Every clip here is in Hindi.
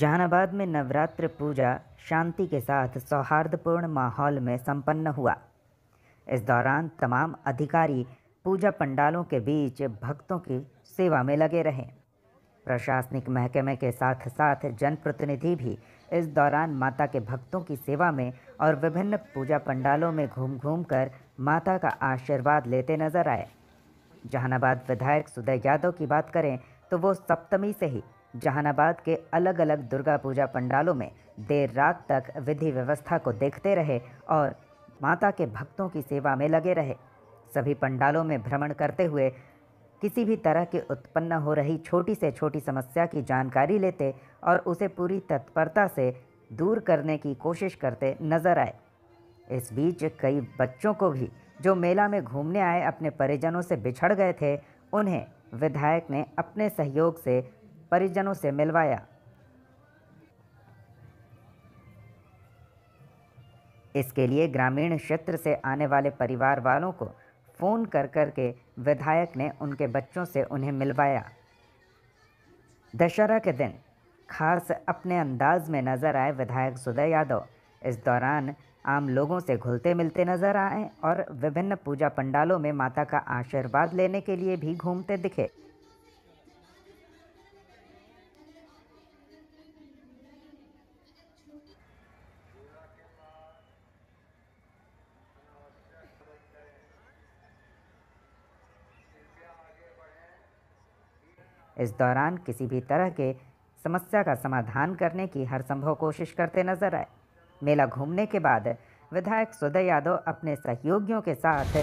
जहानाबाद में नवरात्र पूजा शांति के साथ सौहार्दपूर्ण माहौल में संपन्न हुआ इस दौरान तमाम अधिकारी पूजा पंडालों के बीच भक्तों की सेवा में लगे रहे प्रशासनिक महकमे के साथ साथ जनप्रतिनिधि भी इस दौरान माता के भक्तों की सेवा में और विभिन्न पूजा पंडालों में घूम घूम कर माता का आशीर्वाद लेते नजर आए जहानाबाद विधायक सुदय यादव की बात करें तो वो सप्तमी से ही जहानाबाद के अलग अलग दुर्गा पूजा पंडालों में देर रात तक विधि व्यवस्था को देखते रहे और माता के भक्तों की सेवा में लगे रहे सभी पंडालों में भ्रमण करते हुए किसी भी तरह के उत्पन्न हो रही छोटी से छोटी समस्या की जानकारी लेते और उसे पूरी तत्परता से दूर करने की कोशिश करते नजर आए इस बीच कई बच्चों को भी जो मेला में घूमने आए अपने परिजनों से बिछड़ गए थे उन्हें विधायक ने अपने सहयोग से परिजनों से मिलवाया इसके लिए ग्रामीण क्षेत्र से आने वाले परिवार वालों को फ़ोन कर कर के विधायक ने उनके बच्चों से उन्हें मिलवाया दशहरा के दिन खास अपने अंदाज में नज़र आए विधायक सुदय यादव इस दौरान आम लोगों से घुलते मिलते नजर आए और विभिन्न पूजा पंडालों में माता का आशीर्वाद लेने के लिए भी घूमते दिखे इस दौरान किसी भी तरह के समस्या का समाधान करने की हर संभव कोशिश करते नजर आए मेला घूमने के बाद विधायक सुदय यादव अपने सहयोगियों के साथ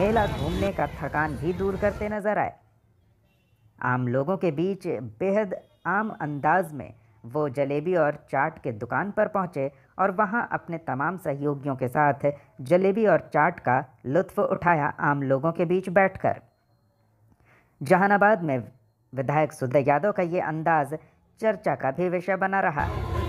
मेला घूमने का थकान भी दूर करते नजर आए आम लोगों के बीच बेहद आम अंदाज में वो जलेबी और चाट के दुकान पर पहुंचे और वहां अपने तमाम सहयोगियों के साथ जलेबी और चाट का लुत्फ उठाया आम लोगों के बीच बैठकर जहानाबाद में विधायक सुदय यादव का ये अंदाज चर्चा का भी विषय बना रहा